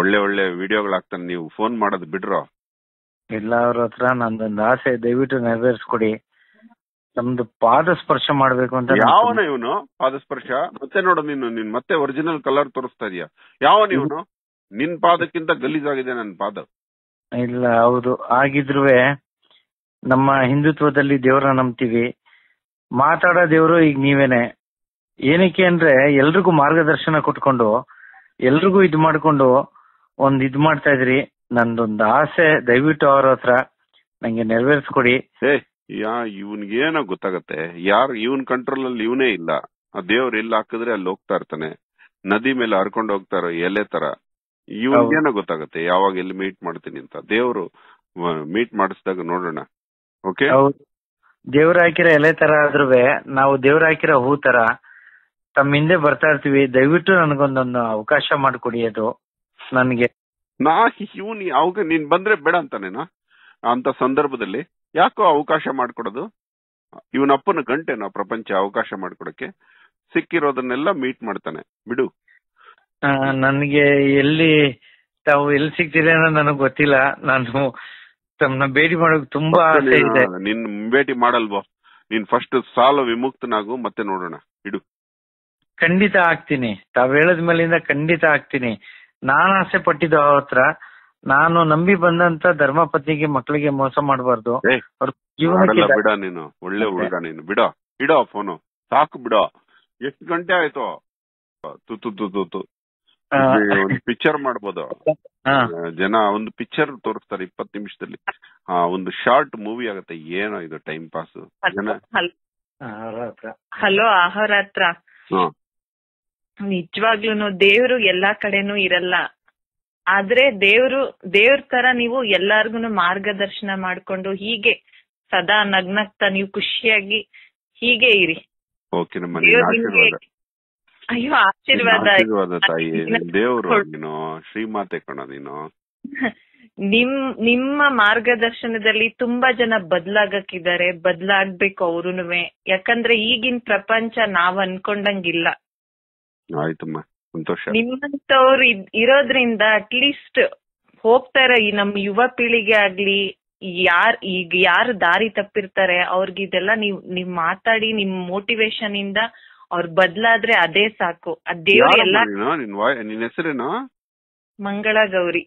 ಒಳ್ಳೆ ಒಳ್ಳೆ ವಿಡಿಯೋಗಳು ಹಾಕ್ತಾನೆ ನೀವು ಫೋನ್ ಮಾಡೋದು ಬಿಡ್ರೋ ಎಲ್ಲ ಅವರ ಹತ್ರ ನಂದೊಂದು ಆಸೆ ದಯವಿಟ್ಟು ನೆರವೇರಿಸ್ಕೊಡಿ ನಮ್ದು ಪಾದ ಸ್ಪರ್ಶ ಮಾಡ್ಬೇಕು ಅಂತ ಯಾವನ ಇವನು ಪಾದ ಸ್ಪರ್ಶ ಮತ್ತೆ ನೋಡು ನೀನು ನಿನ್ ಮತ್ತೆ ಒರಿಜಿನಲ್ ಕಲರ್ ತೋರಿಸ್ತಾ ಇದೀಯ ಯಾವನ ಇವನು ನಿನ್ ಪಾದಕ್ಕಿಂತ ಆಗಿದೆ ನನ್ ಪಾದ ಇಲ್ಲ ಹೌದು ಆಗಿದ್ರೂ ನಮ್ಮ ಹಿಂದುತ್ವದಲ್ಲಿ ದೇವರ ನಂಬ್ತೀವಿ ಮಾತಾಡೋ ದೇವರು ಈಗ ನೀವೇನೆ ಏನಕ್ಕೆ ಅಂದ್ರೆ ಎಲ್ರಿಗೂ ಮಾರ್ಗದರ್ಶನ ಕೊಟ್ಕೊಂಡು ಎಲ್ರಿಗೂ ಇದ್ ಮಾಡ್ಕೊಂಡು ಒಂದ್ ಇದ್ ಮಾಡ್ತಾ ಇದ್ರಿ ನಂದೊಂದು ಆಸೆ ದಯವಿಟ್ಟು ಅವ್ರ ಹತ್ರ ನಂಗೆ ನೆರವೇರಿಸ್ಕೊಡಿ ಹೇ ಯಾ ಇವನ್ಗೇನ ಗೊತ್ತಾಗತ್ತೆ ಯಾರು ಇವನ್ ಕಂಟ್ರೋಲ್ ಅಲ್ಲಿ ಇವನೇ ಇಲ್ಲ ಆ ದೇವ್ರು ಎಲ್ಲಿ ಹಾಕಿದ್ರೆ ಅಲ್ಲಿ ಹೋಗ್ತಾ ಇರ್ತಾನೆ ನದಿ ಮೇಲೆ ಹರ್ಕೊಂಡು ಹೋಗ್ತಾರ ಎಲೆ ತರ ಇವನ್ಗೇನ ಗೊತ್ತಾಗತ್ತೆ ಯಾವಾಗ ಎಲ್ಲಿ ಮೀಟ್ ಮಾಡ್ತೀನಿ ಅಂತ ದೇವ್ರು ಮೀಟ್ ಮಾಡಿಸಿದಾಗ ನೋಡೋಣ ಓಕೆ ದೇವ್ರ ಹಾಕಿರೋ ಎಲೆ ತರ ಆದ್ರೂ ನಾವು ದೇವ್ರ ಹಾಕಿರೋ ಹೂ ತರ ತಮ್ಮ ಹಿಂದೆ ಬರ್ತಾ ಇರ್ತೀವಿ ದಯವಿಟ್ಟು ನನಗೊಂದೊಂದು ಅವಕಾಶ ಮಾಡಿಕೊಡಿ ಅದು ನನಗೆ ನಾ ಇವನ್ ಅವಾಗ ನೀನ್ ಬಂದ್ರೆ ಬೇಡ ಅಂತಾನೇನಾ ಅಂತ ಸಂದರ್ಭದಲ್ಲಿ ಯಾಕೋ ಅವಕಾಶ ಮಾಡ್ಕೊಡೋದು ಇವನಪ್ಪನ ಗಂಟೆನ ಪ್ರಪಂಚ ಅವಕಾಶ ಮಾಡ್ಕೊಡಕ್ಕೆ ಸಿಕ್ಕಿರೋದನ್ನೆಲ್ಲ ಮೀಟ್ ಮಾಡ್ತಾನೆ ಬಿಡು ನನಗೆ ಎಲ್ಲಿ ತಾವು ಎಲ್ಲಿ ಸಿಕ್ತಿದೆ ನನಗೆ ಗೊತ್ತಿಲ್ಲ ನಾನು ತಮ್ಮನ್ನ ಭೇಟಿ ಮಾಡೋಕೆ ತುಂಬಾ ನಿನ್ ಭೇಟಿ ಮಾಡಲ್ವೋ ನೀನ್ ಫಸ್ಟ್ ಸಾಲ ವಿಮುಕ್ತನಾಗು ಮತ್ತೆ ನೋಡೋಣ ಇಡು ಖಂಡಿತ ಆಗ್ತೀನಿ ತಾವು ಹೇಳದ್ ಮೇಲಿಂದ ಖಂಡಿತ ಆಗ್ತೀನಿ ನಾನ್ ಆಸೆ ಪಟ್ಟಿದ್ದು ಅವ್ರ ಹತ್ರ ನಾನು ನಂಬಿ ಬಂದಂತ ಧರ್ಮ ಪತ್ನಿಗೆ ಮಕ್ಕಳಿಗೆ ಮೋಸ ಮಾಡಬಾರ್ದು ಬಿಡ ನೀನು ಒಳ್ಳೆ ಹುಡುಗ ನೀನು ಬಿಡ ಬಿಡ ಫೋನು ಸಾಕು ಬಿಡ ಎಷ್ಟು ಗಂಟೆ ಆಯ್ತು ತು ತು ತು ಒಂದು ಪಿಕ್ಚರ್ ಮಾಡ್ಬೋದು ಜನ ಒಂದು ಪಿಕ್ಚರ್ ತೋರಿಸ್ತಾರೆ ಇಪ್ಪತ್ತು ನಿಮಿಷದಲ್ಲಿ ಒಂದು ಶಾರ್ಟ್ ಮೂವಿ ಆಗುತ್ತೆ ಏನೋ ಇದು ಟೈಮ್ ಪಾಸ್ ಹಲೋ ಆಹಾರ ನಿಜವಾಗ್ಲೂ ದೇವ್ರು ಎಲ್ಲಾ ಕಡೆನೂ ಇರಲ್ಲ ಆದ್ರೆ ದೇವ್ರು ದೇವ್ರ ತರ ನೀವು ಎಲ್ಲಾರ್ಗುನು ಮಾರ್ಗದರ್ಶನ ಮಾಡ್ಕೊಂಡು ಹೀಗೆ ಸದಾ ನಗ್ನಗ್ತಾ ನೀವು ಖುಷಿಯಾಗಿ ಹೀಗೆ ಇರಿ ಅಯ್ಯೋ ಆಶೀರ್ವಾದ ದೇವ್ರು ಶ್ರೀಮಾತೆ ಕಣ ನೀನು [laughs] ನಿಮ್ ನಿಮ್ಮ ಮಾರ್ಗದರ್ಶನದಲ್ಲಿ ತುಂಬಾ ಜನ ಬದ್ಲಾಗಕ್ಕಿದ್ದಾರೆ ಬದ್ಲಾಗ್ಬೇಕು ಅವ್ರುನುವೆ ಯಾಕಂದ್ರೆ ಈಗಿನ ಪ್ರಪಂಚ ನಾವ್ ಅನ್ಕೊಂಡಂಗಿಲ್ಲ ಆಯ್ತಮ್ಮ ಸಂತೋಷ ನಿಮ್ಮಂತವ್ರು ಇರೋದ್ರಿಂದ ಅಟ್ಲೀಸ್ಟ್ ಹೋಗ್ತಾರ ಈ ನಮ್ ಯುವ ಪೀಳಿಗೆ ಆಗ್ಲಿ ಯಾರ್ ಈಗ ಯಾರು ದಾರಿ ತಪ್ಪಿರ್ತಾರೆ ಅವ್ರಿಗೆ ಇದೆಲ್ಲ ನೀವ್ ನೀವ್ ಮಾತಾಡಿ ನಿಮ್ ಮೋಟಿವೇಶನ್ ಇಂದ ಅವ್ರ ಬದ್ಲಾದ್ರೆ ಅದೇ ಸಾಕು ಹೆಸರೇನು ಮಂಗಳ ಗೌರಿ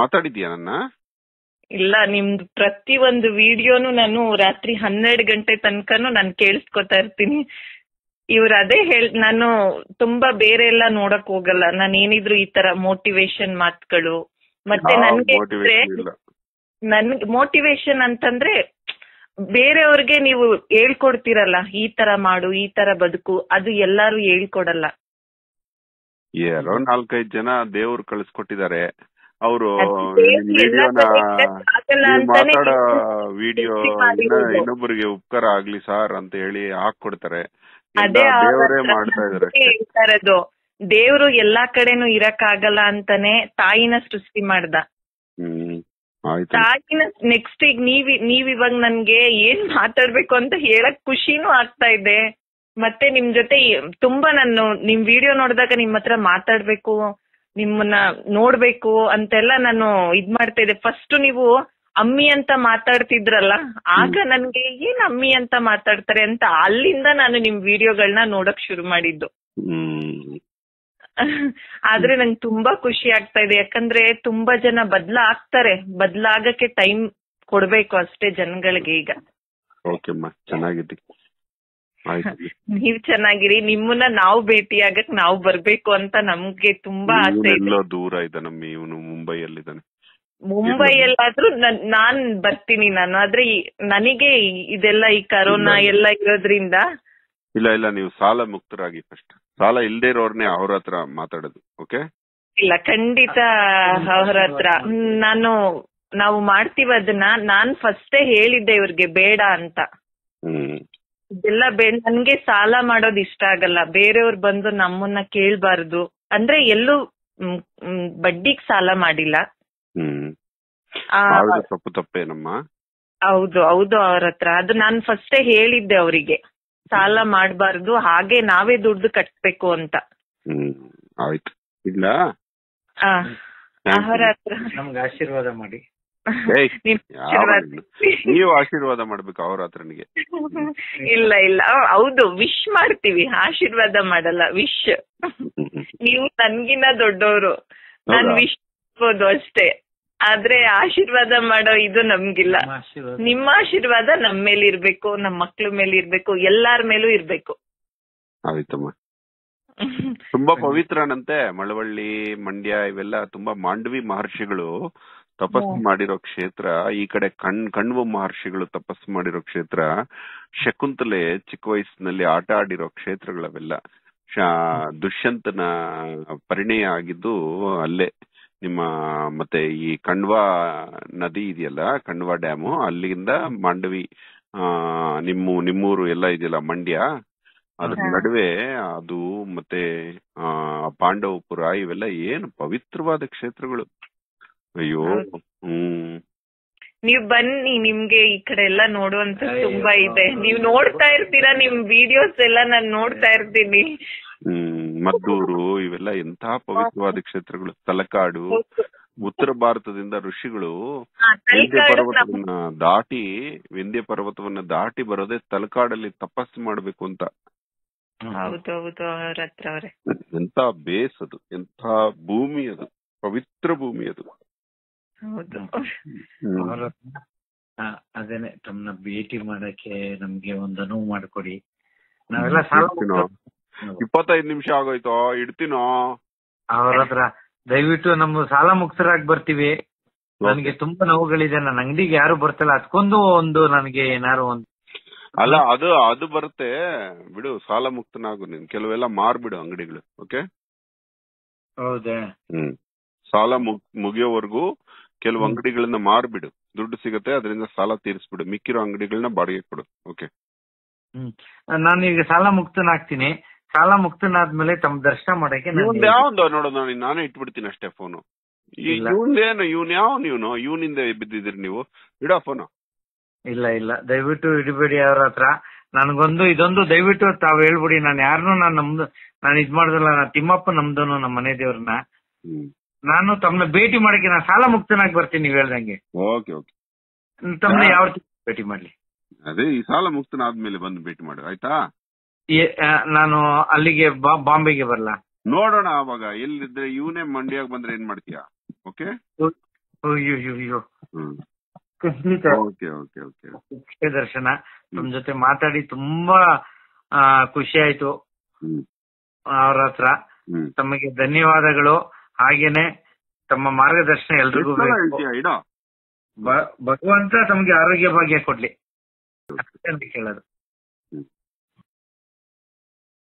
ಮಾತಾಡಿದ್ಯಾ ನನ್ನ ಇಲ್ಲ ನಿಮ್ದು ಪ್ರತಿ ಒಂದು ವಿಡಿಯೋನು ನಾನು ರಾತ್ರಿ ಹನ್ನೆರಡು ಗಂಟೆ ತನಕನು ನಾನು ಕೇಳಿಸ್ಕೊತಾ ಇರ್ತೀನಿ ಇವ್ರು ಅದೇ ಹೇಳ್ ನಾನು ತುಂಬಾ ಬೇರೆ ಎಲ್ಲ ನೋಡಕ್ ಹೋಗಲ್ಲ ನಾನು ಏನಿದ್ರು ಈ ತರ ಮೋಟಿವೇಶನ್ ಮಾತುಗಳು ಮತ್ತೆ ನನ್ಗೆ ನನ್ ಮೋಟಿವೇಶನ್ ಅಂತಂದ್ರೆ ಬೇರೆಯವ್ರಿಗೆ ನೀವು ಹೇಳ್ಕೊಡ್ತೀರಲ್ಲ ಈ ತರ ಮಾಡು ಈ ತರ ಬದುಕು ಅದು ಎಲ್ಲಾರು ಹೇಳ್ಕೊಡಲ್ಲ ಯಾರೋ ನಾಲ್ಕೈದು ಜನ ದೇವ್ರು ಕಳ್ಸಿಕೊಟ್ಟಿದ್ದಾರೆ ಅವರು ವಿಡಿಯೋ ಇನ್ನೊಬ್ಬರಿಗೆ ಉಪಕಾರ ಆಗ್ಲಿ ಸರ್ ಅಂತ ಹೇಳಿ ಹಾಕೊಡ್ತಾರೆ ಅದೇ ಹೇಳ್ತಾರದು ದೇವ್ರು ಎಲ್ಲಾ ಕಡೆನು ಆಗಲ್ಲ ಅಂತಾನೆ ತಾಯಿನ ಸೃಷ್ಟಿ ಮಾಡ್ದ ತಾಯಿನ ನೆಕ್ಸ್ಟ್ ಈಗ ನೀವ್ ನೀವ್ ಇವಾಗ ನನ್ಗೆ ಏನ್ ಮಾತಾಡ್ಬೇಕು ಅಂತ ಹೇಳಕ್ ಖುಷಿನೂ ಆಗ್ತಾ ಇದೆ ಮತ್ತೆ ನಿಮ್ ಜೊತೆ ತುಂಬಾ ನಾನು ನಿಮ್ ವಿಡಿಯೋ ನೋಡಿದಾಗ ನಿಮ್ ಹತ್ರ ಮಾತಾಡ್ಬೇಕು ನಿಮ್ಮನ್ನ ನೋಡ್ಬೇಕು ಅಂತೆಲ್ಲ ನಾನು ಇದ್ ಮಾಡ್ತಾ ಇದ್ದೆ ಫಸ್ಟ್ ನೀವು ಅಮ್ಮಿ ಅಂತ ಮಾತಾಡ್ತಿದ್ರಲ್ಲ ಆಗ ನನ್ಗೆ ಏನ್ ಅಮ್ಮಿ ಅಂತ ಮಾತಾಡ್ತಾರೆ ಅಂತ ಅಲ್ಲಿಂದ ನಾನು ನಿಮ್ ವಿಡಿಯೋಗಳನ್ನ ನೋಡಕ್ ಶುರು ಮಾಡಿದ್ದು ಆದ್ರೆ ನಂಗೆ ತುಂಬಾ ಖುಷಿ ಆಗ್ತಾ ಇದೆ ಯಾಕಂದ್ರೆ ತುಂಬಾ ಜನ ಬದ್ಲಾಗ್ತಾರೆ ಬದ್ಲಾಗಕ್ಕೆ ಟೈಮ್ ಕೊಡ್ಬೇಕು ಅಷ್ಟೇ ಜನಗಳಿಗೆ ಈಗ [laughs] ನೀವ್ ಚೆನ್ನಾಗಿರಿ ನಿಮ್ಮನ್ನ ನಾವು ಆಗಕ್ ನಾವು ಬರ್ಬೇಕು ಅಂತ ನಮ್ಗೆ ತುಂಬಾ ಆಸೆ ದೂರ ನಮ್ಮ ಇವನು ಮುಂಬೈಯಲ್ಲಿ ಇದ್ದಾನೆ ಮುಂಬೈಯಲ್ಲಾದ್ರೂ ನಾನ್ ಬರ್ತೀನಿ ನಾನು ಆದ್ರೆ ನನಗೆ ಇದೆಲ್ಲ ಈ ಕರೋನಾ ಎಲ್ಲ ಇರೋದ್ರಿಂದ ಇಲ್ಲ ಇಲ್ಲ ನೀವು ಸಾಲ ಮುಕ್ತರಾಗಿ ಫಸ್ಟ್ ಸಾಲ ಇಲ್ದೇ ಇರೋರ್ನೇ ಅವ್ರ ಹತ್ರ ಮಾತಾಡೋದು ಓಕೆ ಇಲ್ಲ ಖಂಡಿತ ಅವ್ರ ಹತ್ರ ನಾನು ನಾವು ಮಾಡ್ತೀವಿ ಅದನ್ನ ನಾನ್ ಫಸ್ಟ್ ಹೇಳಿದ್ದೆ ಇವ್ರಿಗೆ ಬೇಡ ಅಂತ ಇದೆಲ್ಲ ಬೇಡ ನನ್ಗೆ ಸಾಲ ಮಾಡೋದು ಇಷ್ಟ ಆಗಲ್ಲ ಬೇರೆಯವ್ರು ಬಂದು ನಮ್ಮನ್ನ ಕೇಳ್ಬಾರ್ದು ಅಂದ್ರೆ ಎಲ್ಲೂ ಬಡ್ಡಿಗ್ ಸಾಲ ಮಾಡಿಲ್ಲ ಮಾಡೋದು ತಪ್ಪು ತಪ್ಪೇನಮ್ಮ ಹೌದು ಹೌದು ಅವ್ರ ಹತ್ರ ಅದು ನಾನು ಫಸ್ಟೇ ಹೇಳಿದ್ದೆ ಅವರಿಗೆ ಸಾಲ ಮಾಡಬಾರ್ದು ಹಾಗೆ ನಾವೇ ದುಡ್ಡು ಕಟ್ಬೇಕು ಅಂತ ಹ್ಮ್ ಆಯ್ತು ಇಲ್ಲ ಆ, ಆಶೀರ್ವಾದ ಮಾಡಿ [laughs] ನೀವು ಆಶೀರ್ವಾದ ಮಾಡ್ಬೇಕು ಅವ್ರ ಹತ್ರನಿಗೆ [laughs] ಇಲ್ಲ ಇಲ್ಲ ಹೌದು ವಿಶ್ ಮಾಡ್ತೀವಿ ಆಶೀರ್ವಾದ ಮಾಡಲ್ಲ ವಿಶ್ ನೀವು ನನ್ಗಿನ್ನ ದೊಡ್ಡವರು ನಾನ್ ವಿಶ್ ಮಾಡ್ಬೋದು ಅಷ್ಟೇ ಆದ್ರೆ ಆಶೀರ್ವಾದ ಮಾಡೋ ಇದು ನಮ್ಗಿಲ್ಲ ನಿಮ್ಮ ಆಶೀರ್ವಾದ ನಮ್ಮ ಮೇಲೆ ಇರ್ಬೇಕು ನಮ್ ಮಕ್ಳ ಮೇಲೆ ಇರ್ಬೇಕು ಎಲ್ಲಾರ್ ಮೇಲೂ ಇರ್ಬೇಕು ಆಯ್ತಮ್ಮ [laughs] ತುಂಬಾ ಪವಿತ್ರನಂತೆ ಮಳವಳ್ಳಿ ಮಂಡ್ಯ ಇವೆಲ್ಲ ತುಂಬಾ ಮಾಂಡವಿ ಮಹರ್ಷಿಗಳು ತಪಸ್ಸು ಮಾಡಿರೋ ಕ್ಷೇತ್ರ ಈ ಕಡೆ ಕಣ್ ಕಣ್ವ ಮಹರ್ಷಿಗಳು ತಪಸ್ಸು ಮಾಡಿರೋ ಕ್ಷೇತ್ರ ಶಕುಂತಲೆ ಚಿಕ್ಕ ವಯಸ್ಸಿನಲ್ಲಿ ಆಟ ಆಡಿರೋ ಕ್ಷೇತ್ರಗಳವೆಲ್ಲ ದುಷ್ಯಂತನ ಪರಿಣಯ ಆಗಿದ್ದು ಅಲ್ಲೇ ನಿಮ್ಮ ಮತ್ತೆ ಈ ಕಣ್ವಾ ನದಿ ಇದೆಯಲ್ಲ ಕಣ್ವಾ ಡ್ಯಾಮು ಅಲ್ಲಿಂದ ಮಾಂಡವಿ ನಿಮ್ಮ ನಿಮ್ಮೂರು ಎಲ್ಲ ಇದೆಯಲ್ಲ ಮಂಡ್ಯ ಅದ್ರ ನಡುವೆ ಅದು ಮತ್ತೆ ಆ ಪಾಂಡವಪುರ ಇವೆಲ್ಲ ಏನು ಪವಿತ್ರವಾದ ಕ್ಷೇತ್ರಗಳು ಅಯ್ಯೋ ಹ್ಮ್ ನೀವ್ ಬನ್ನಿ ನಿಮ್ಗೆ ಈ ಕಡೆ ಎಲ್ಲ ನೋಡುವಂತ ತುಂಬಾ ಇದೆ ನೀವ್ ನೋಡ್ತಾ ಇರ್ತೀರಾ ನಿಮ್ ವಿಡಿಯೋಸ್ ಎಲ್ಲ ನಾನ್ ನೋಡ್ತಾ ಇರ್ತೀನಿ ಹ್ಮ್ ಮದ್ದೂರು ಇವೆಲ್ಲ ಎಂತ ಪವಿತ್ರವಾದ ಕ್ಷೇತ್ರಗಳು ತಲಕಾಡು ಉತ್ತರ ಭಾರತದಿಂದ ಋಷಿಗಳು ವಿಂಧ್ಯ ಪರ್ವತವನ್ನ ದಾಟಿ ವಿಂಧ್ಯ ಪರ್ವತವನ್ನ ದಾಟಿ ಬರೋದೇ ತಲಕಾಡಲ್ಲಿ ತಪಸ್ಸು ಮಾಡ್ಬೇಕು ಅಂತ ಎಂತ ಬೇಸ್ ಅದು ಎಂತ ಭೂಮಿ ಅದು ಪವಿತ್ರ ಭೂಮಿ ಅದು ಅದೇನೆ ತಮ್ಮನ್ನ ಭೇಟಿ ಮಾಡಕ್ಕೆ ನಮ್ಗೆ ಒಂದು ಅನುವು ಮಾಡಿಕೊಡಿ ನಾವೆಲ್ಲ ಇಪ್ಪತ್ತೈದು ನಿಮಿಷ ಆಗೋಯ್ತು ಇಡ್ತೀನೋ ಅವ್ರತ್ರ ದಯವಿಟ್ಟು ನಮ್ಮ ಸಾಲ ಮುಕ್ತರಾಗಿ ಬರ್ತೀವಿ ನನಗೆ ತುಂಬಾ ನೋವುಗಳಿದೆ ನನ್ನ ಅಂಗಡಿಗೆ ಯಾರು ಬರ್ತಿಲ್ಲ ಅದಕ್ಕೊಂದು ಒಂದು ನನಗೆ ಏನಾರು ಒಂದು ಅಲ್ಲ ಅದು ಅದು ಬರುತ್ತೆ ಬಿಡು ಸಾಲ ಮುಕ್ತನಾಗು ನೀನ್ ಕೆಲವೆಲ್ಲ ಮಾರ್ಬಿಡು ಅಂಗಡಿಗಳು ಓಕೆ ಹೌದಾ ಹ್ಮ್ ಸಾಲ ಮುಗಿಯೋವರೆಗೂ ಕೆಲವು ಅಂಗಡಿಗಳನ್ನ ಮಾರ್ಬಿಡು ದುಡ್ಡು ಸಿಗುತ್ತೆ ಅದರಿಂದ ಸಾಲ ತೀರಿಸ್ಬಿಡು ಮಿಕ್ಕಿರೋ ಅಂಗಡಿಗಳನ್ನ ಬಾಡಿಗೆ ಕೊಡು ಓಕೆ ಹ್ಮ್ ನಾನೀಗ ಸಾಲ ಮುಕ್ತನಾಗ್ತೀನಿ ಸಾಲ ಮುಕ್ತನಾದ್ಮೇಲೆ ತಮ್ ದರ್ಶನ ಮಾಡಕ್ಕೆ ಇವ್ನ್ ಯಾವ್ದು ನೋಡು ನಾನು ಇಟ್ಬಿಡ್ತೀನಿ ಅಷ್ಟೇ ಫೋನು ಇವ್ನೇನು ಇವ್ನ್ ಯಾವ ಇವನು ಇವನಿಂದ ಬಿದ್ದಿದ್ರಿ ನೀವು ಇಡೋ ಫೋನು ಇಲ್ಲ ಇಲ್ಲ ದಯವಿಟ್ಟು ಇಡಬೇಡಿ ಅವ್ರ ಹತ್ರ ನನಗೊಂದು ಇದೊಂದು ದಯವಿಟ್ಟು ತಾವ್ ಹೇಳ್ಬಿಡಿ ನಾನ್ ಯಾರನ್ನೂ ನಾನು ನಮ್ದು ನಾನು ಇದ್ ಮಾಡುದಿಲ್ಲ ನಾ ತಿಮ್ಮಪ್ಪ ನಮ್ದನು ನಮ್ಮ ಮನೆ ದೇವ್ರನ್ನ ನಾನು ತಮ್ಮನ್ನ ಭೇಟಿ ಮಾಡಕ್ಕೆ ನಾ ಸಾಲ ಮುಕ್ತನಾಗಿ ಬರ್ತೀನಿ ನೀವ್ ಹೇಳ್ದಂಗೆ ಓಕೆ ಓಕೆ ತಮ್ಮನ್ನ ಯಾವ ಭೇಟಿ ಮಾಡ್ಲಿ ಅದೇ ಈ ಸಾಲ ಮುಕ್ತನಾದ್ಮೇಲೆ ಬಂದು ಭೇಟಿ ಮಾಡು ಆಯ್ತಾ ನಾನು ಅಲ್ಲಿಗೆ ಬಾಂಬೆಗೆ ಬರಲ್ಲ ನೋಡೋಣ ಅವಾಗ ಎಲ್ಲಿದ್ರೆ ಇವನೇ ಮಂಡ್ಯಾಗ ಬಂದ್ರೆ ಏನ್ ಮಾಡ್ತೀಯಾ ಓಕೆ ದರ್ಶನ ನಮ್ ಜೊತೆ ಮಾತಾಡಿ ತುಂಬಾ ಖುಷಿ ಆಯ್ತು ಅವ್ರ ಹತ್ರ ತಮಗೆ ಧನ್ಯವಾದಗಳು ಹಾಗೇನೆ ತಮ್ಮ ಮಾರ್ಗದರ್ಶನ ಎಲ್ರಿಗೂ ಭಗವಂತ ತಮಗೆ ಆರೋಗ್ಯ ಭಾಗ್ಯ ಕೊಡ್ಲಿ ಕೇಳೋದು